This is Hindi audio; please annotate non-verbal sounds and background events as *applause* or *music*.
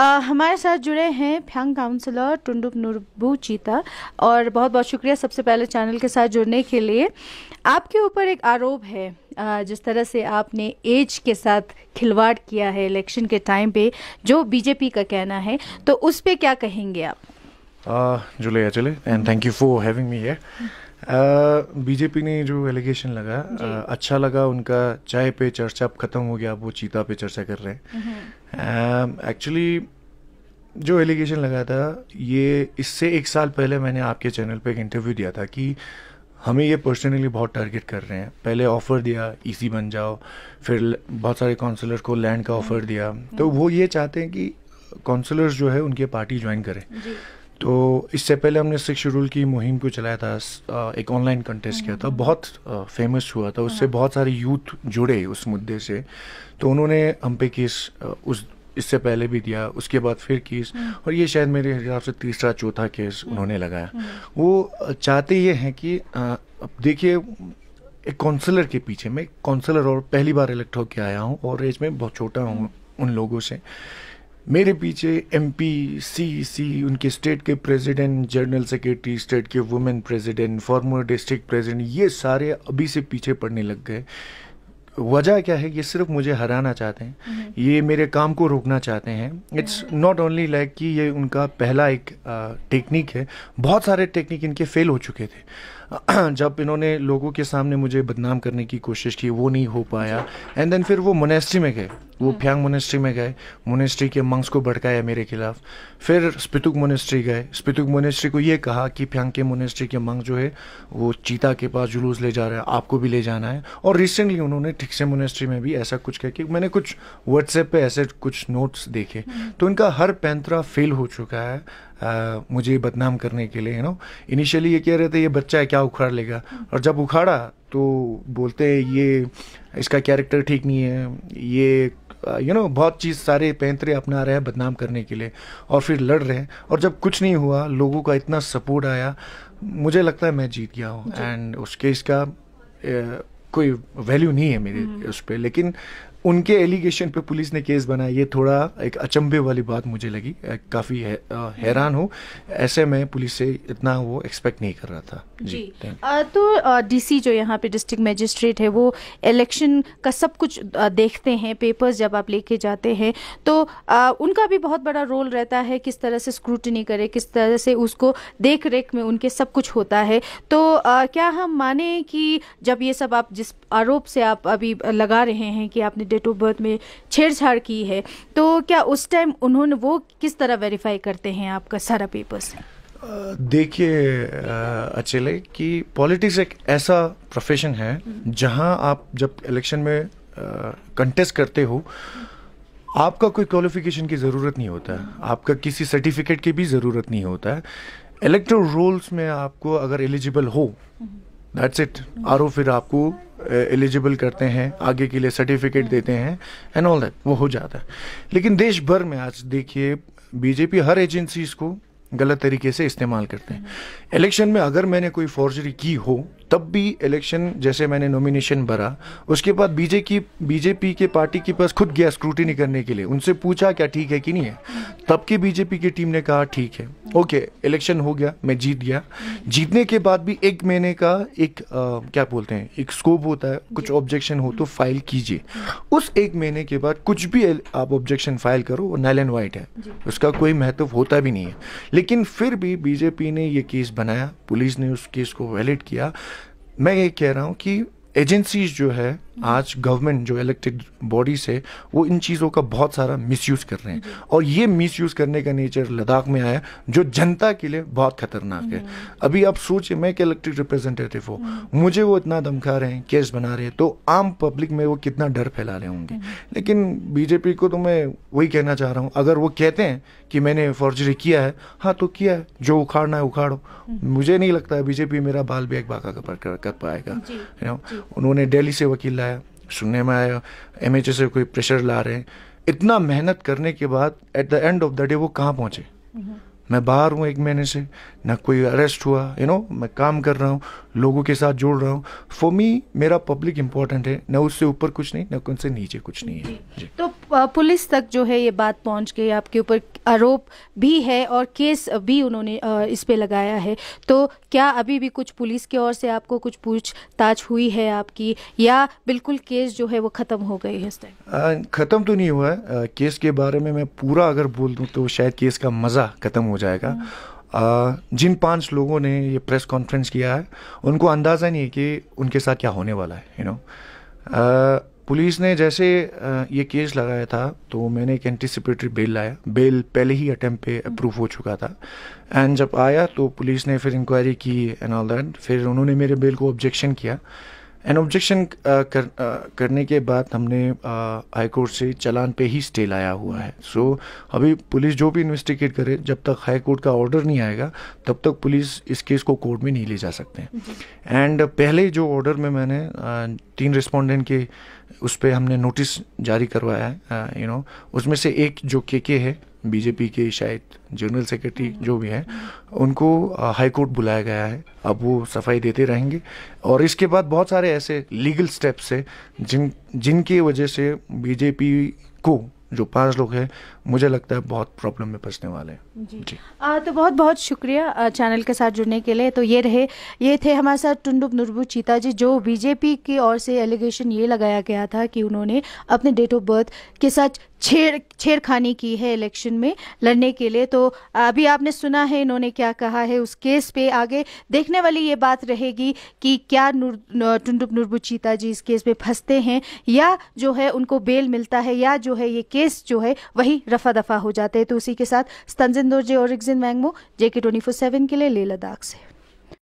हमारे साथ जुड़े हैं फ्यांग काउंसलर टुंडुप नुरबू चीता और बहुत बहुत शुक्रिया सबसे पहले चैनल के साथ जुड़ने के लिए आपके ऊपर एक आरोप है जिस तरह से आपने एज के साथ खिलवाड़ किया है इलेक्शन के टाइम पे जो बीजेपी का कहना है तो उस पर क्या कहेंगे आप जुले and thank you for having me here BJP ने जो एलिगेशन लगा आ, अच्छा लगा उनका चाय पे चर्चा अब ख़त्म हो गया अब वो चीता पे चर्चा कर रहे हैं एक्चुअली हम्म। जो एलिगेशन लगा था ये इससे एक साल पहले मैंने आपके चैनल पे एक इंटरव्यू दिया था कि हमें ये पर्सनली बहुत टारगेट कर रहे हैं पहले ऑफ़र दिया ईसी e बन जाओ फिर बहुत सारे काउंसलर को लैंड का ऑफ़र हम्म। दिया तो हम्म। वो ये चाहते हैं कि काउंसलर्स जो है उनकी पार्टी ज्वाइन करें तो इससे पहले हमने सिक्स शेड्यूल की मुहिम को चलाया था एक ऑनलाइन कंटेस्ट किया था हम्म। बहुत फेमस हुआ था उससे हाँ। बहुत सारे यूथ जुड़े उस मुद्दे से तो उन्होंने हम पे केस उस इससे पहले भी दिया उसके बाद फिर केस हम्म। और ये शायद मेरे हिसाब से तीसरा चौथा केस हम्म। उन्होंने लगाया वो चाहते ये हैं कि देखिए एक काउंसलर के पीछे मैं काउंसलर और पहली बार इलेक्ट होके आया हूँ और एज में बहुत छोटा हूँ उन लोगों से मेरे पीछे एम सी सी उनके स्टेट के प्रेसिडेंट जनरल सेक्रेटरी स्टेट के women president former district president ये सारे अभी से पीछे पड़ने लग गए वजह क्या है ये सिर्फ मुझे हराना चाहते हैं हम्म। ये मेरे काम को रोकना चाहते हैं इट्स नॉट ओनली लाइक कि ये उनका पहला एक टेक्निक है बहुत सारे टेक्निक इनके फेल हो चुके थे *clears throat* जब इन्होंने लोगों के सामने मुझे बदनाम करने की कोशिश की वो नहीं हो पाया एंड देन फिर वो मोनेस्ट्री में गए वो फ्यांग हम्म। मोनेस्ट्री में गए मोनेस्ट्री के मंग्स को भड़काया मेरे खिलाफ फिर स्पितुक मोनेस्ट्री गए स्पितुक मोनेस्ट्री को ये कहा कि फ्यांग के मोनेस्ट्री के मंग जो है वो चीता के पास जुलूस ले जा रहे हैं आपको भी ले जाना है और रिसेंटली उन्होंने ठिकसे मोनेस्ट्री में भी ऐसा कुछ कह के मैंने कुछ व्हाट्सएप पे ऐसे कुछ नोट्स देखे हम्म। तो इनका हर पैंतरा फेल हो चुका है आ, मुझे बदनाम करने के लिए यू नो इनिशियली ये कह रहे थे ये बच्चा है क्या उखाड़ लेगा और जब उखाड़ा तो बोलते हैं ये इसका कैरेक्टर ठीक नहीं है ये यू नो बहुत चीज़ सारे पैंतरे अपना रहे हैं बदनाम करने के लिए और फिर लड़ रहे हैं और जब कुछ नहीं हुआ लोगों का इतना सपोर्ट आया मुझे लगता है मैं जीत गया हूँ एंड उस केस का ए, कोई वैल्यू नहीं है मेरे हम्म। उस पर लेकिन उनके एलिगेशन पे पुलिस ने केस बनाया ये थोड़ा एक अचंभे वाली बात मुझे लगी काफ़ी है, आ, हैरान हूँ ऐसे में पुलिस से इतना वो एक्सपेक्ट नहीं कर रहा था जी, जी आ, तो डीसी जो यहाँ पे डिस्ट्रिक्ट मजिस्ट्रेट है वो इलेक्शन का सब कुछ देखते हैं पेपर्स जब आप लेके जाते हैं तो आ, उनका भी बहुत बड़ा रोल रहता है किस तरह से स्क्रूटनी करे किस तरह से उसको देख रेख में उनके सब कुछ होता है तो आ, क्या हम माने कि जब ये सब आप जिस आरोप से आप अभी लगा रहे हैं कि आपने डेट ऑफ बर्थ में छेड़छाड़ की है तो क्या उस टाइम उन्होंने वो किस तरह वेरीफाई करते हैं आपका सारा पेपर्स देखिए अचेले कि पॉलिटिक्स एक ऐसा प्रोफेशन है जहां आप जब इलेक्शन में कंटेस्ट करते हो आपका कोई क्वालिफिकेशन की ज़रूरत नहीं होता है आपका किसी सर्टिफिकेट की भी ज़रूरत नहीं होता है इलेक्टोरल रोल्स में आपको अगर एलिजिबल हो दैट्स इट आरो फिर आपको एलिजिबल करते हैं आगे के लिए सर्टिफिकेट देते हैं एंड ऑल दैट वो हो जाता है लेकिन देश भर में आज देखिए बीजेपी हर एजेंसीज को गलत तरीके से इस्तेमाल करते हैं इलेक्शन में अगर मैंने कोई फॉर्जरी की हो तब भी इलेक्शन जैसे मैंने नॉमिनेशन भरा उसके बाद बीजेपी की बीजेपी के पार्टी के पास खुद गया स्क्रूटनी करने के लिए उनसे पूछा क्या ठीक है कि नहीं है तब की बीजेपी की टीम ने कहा ठीक है ओके इलेक्शन हो गया मैं जीत गया जीतने के बाद भी एक महीने का एक आ, क्या बोलते हैं एक स्कोप होता है कुछ ऑब्जेक्शन हो तो फाइल कीजिए उस एक महीने के बाद कुछ भी आप ऑब्जेक्शन फाइल करो वो नैल एंड वाइट है उसका कोई महत्व होता भी नहीं है लेकिन फिर भी बीजेपी ने ये केस बनाया पुलिस ने उस केस को वैलिड किया Meia e que एजेंसीज जो है आज गवर्नमेंट जो इलेक्टेड बॉडीज है वो इन चीज़ों का बहुत सारा मिसयूज़ कर रहे हैं और ये मिसयूज़ करने का नेचर लद्दाख में आया जो जनता के लिए बहुत खतरनाक है हम्म। अभी आप सोचिए मैं एक इलेक्टेड रिप्रेजेंटेटिव हूँ हम्म। मुझे वो इतना धमका रहे हैं केस बना रहे हैं तो आम पब्लिक में वो कितना डर फैला रहे होंगे हम्म। लेकिन बीजेपी को तो मैं वही कहना चाह रहा हूँ अगर वो कहते हैं कि मैंने फॉर्जरी किया है हाँ तो किया है जो उखाड़ना है उखाड़ो मुझे नहीं लगता है बीजेपी मेरा बाल भी एक बाका कर पाएगा उन्होंने दिल्ली से वकील लाया सुनने में आया एम से कोई प्रेशर ला रहे हैं इतना मेहनत करने के बाद at the end of the day वो कहाँ पहुँचे हम्म। मैं बाहर हूँ एक महीने से ना कोई अरेस्ट हुआ यू you नो know, मैं काम कर रहा हूँ लोगों के साथ जुड़ रहा हूँ फॉर मी मेरा पब्लिक इम्पोर्टेंट है न उससे ऊपर कुछ नहीं न उनसे नीचे कुछ नहीं है तो पुलिस तक जो है ये बात पहुँच गई आपके ऊपर आरोप भी है और केस भी उन्होंने इस पर लगाया है तो क्या अभी भी कुछ पुलिस की ओर से आपको कुछ पूछताछ हुई है आपकी या बिल्कुल केस जो है वो ख़त्म हो गई है इस टाइम ख़त्म तो नहीं हुआ है केस के बारे में मैं पूरा अगर बोल दूँ तो शायद केस का मज़ा ख़त्म हो जाएगा हम्म। जिन पांच लोगों ने ये प्रेस कॉन्फ्रेंस किया है उनको अंदाज़ा नहीं है कि उनके साथ क्या होने वाला है यू नो पुलिस ने जैसे ये केस लगाया था तो मैंने एक एंटिसिपेटरी बेल लाया बेल पहले ही अटैम्प पे अप्रूव हो चुका था एंड जब आया तो पुलिस ने फिर इंक्वायरी की एंड ऑल दैट फिर उन्होंने मेरे बेल को ऑब्जेक्शन किया एंड ऑब्जेक्शन uh, कर, uh, करने के बाद हमने हाई uh, कोर्ट से चलान पे ही स्टे लाया हुआ है सो so, अभी पुलिस जो भी इन्वेस्टिगेट करे जब तक हाई कोर्ट का ऑर्डर नहीं आएगा तब तक पुलिस इस केस को कोर्ट में नहीं ले जा सकते एंड पहले जो ऑर्डर में मैंने तीन रिस्पोंडेंट के उस पर हमने नोटिस जारी करवाया है यू नो उसमें से एक जो के के है बीजेपी के शायद जनरल सेक्रेटरी जो भी हैं उनको हाई कोर्ट बुलाया गया है अब वो सफाई देते रहेंगे और इसके बाद बहुत सारे ऐसे लीगल स्टेप्स है जिन जिनकी वजह से बीजेपी को जो पांच लोग हैं मुझे लगता है बहुत प्रॉब्लम में फंसने वाले हैं जी, जी। आ, तो बहुत बहुत शुक्रिया चैनल के साथ जुड़ने के लिए तो ये रहे ये थे हमारे साथ टुंडुप नुरबू चीता जी जो बीजेपी की ओर से एलिगेशन ये लगाया गया था कि उन्होंने अपने डेट ऑफ बर्थ के साथ छेड़ छेड़खानी की है इलेक्शन में लड़ने के लिए तो अभी आपने सुना है इन्होंने क्या कहा है उस केस पे आगे देखने वाली ये बात रहेगी कि क्या नूर टुंडुप नुरबू चीता जी इस केस में फंसते हैं या जो है उनको बेल मिलता है या जो है ये केस जो है वही दफा दफा हो जाते हैं तो उसी के साथ स्तंजिन दोरजे और Rigzin Mangmo JK twenty four seven के लिए ले लद्दाख से